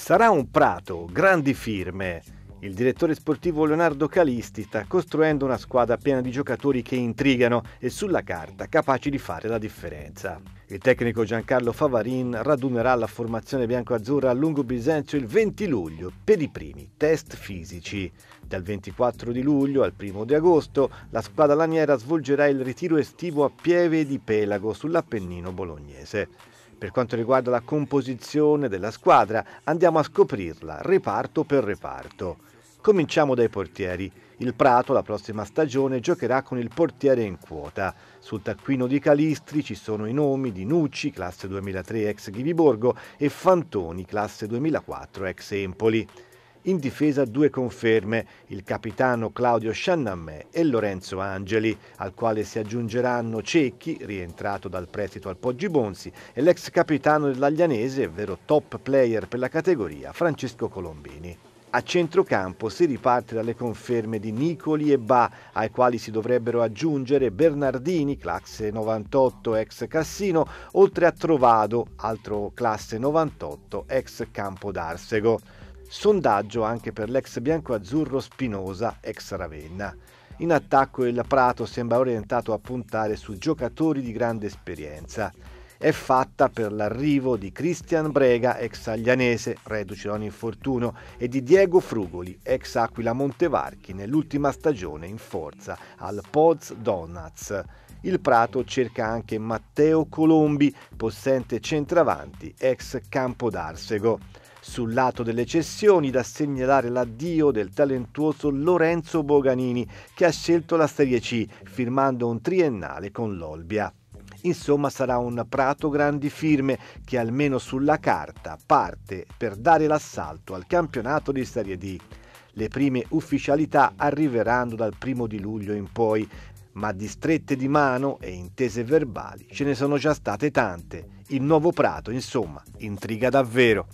Sarà un prato, grandi firme. Il direttore sportivo Leonardo Calisti sta costruendo una squadra piena di giocatori che intrigano e sulla carta capaci di fare la differenza. Il tecnico Giancarlo Favarin radunerà la formazione bianco-azzurra a Lungo Bisenzio il 20 luglio per i primi test fisici. Dal 24 di luglio al 1 di agosto la squadra laniera svolgerà il ritiro estivo a Pieve di Pelago sull'Appennino bolognese. Per quanto riguarda la composizione della squadra, andiamo a scoprirla reparto per reparto. Cominciamo dai portieri. Il Prato la prossima stagione giocherà con il portiere in quota. Sul taccuino di Calistri ci sono i nomi di Nucci, classe 2003 ex Ghiviborgo, e Fantoni, classe 2004 ex Empoli in difesa due conferme, il capitano Claudio Sciannammè e Lorenzo Angeli, al quale si aggiungeranno Cecchi, rientrato dal prestito al Poggi Bonsi, e l'ex capitano dell'Aglianese, vero top player per la categoria, Francesco Colombini. A centrocampo si riparte dalle conferme di Nicoli e Ba, ai quali si dovrebbero aggiungere Bernardini, classe 98 ex Cassino, oltre a Trovado, altro classe 98 ex Campo d'Arsego. Sondaggio anche per l'ex bianco-azzurro Spinosa, ex Ravenna. In attacco il Prato sembra orientato a puntare su giocatori di grande esperienza. È fatta per l'arrivo di Christian Brega, ex Aglianese, reduce da un infortunio, e di Diego Frugoli, ex Aquila Montevarchi, nell'ultima stagione in forza al Poz Donuts. Il Prato cerca anche Matteo Colombi, possente centravanti, ex Campo d'Arsego. Sul lato delle cessioni da segnalare l'addio del talentuoso Lorenzo Boganini che ha scelto la Serie C firmando un triennale con l'Olbia. Insomma sarà un prato grandi firme che almeno sulla carta parte per dare l'assalto al campionato di Serie D. Le prime ufficialità arriveranno dal primo di luglio in poi, ma di strette di mano e intese verbali ce ne sono già state tante. Il nuovo prato, insomma, intriga davvero.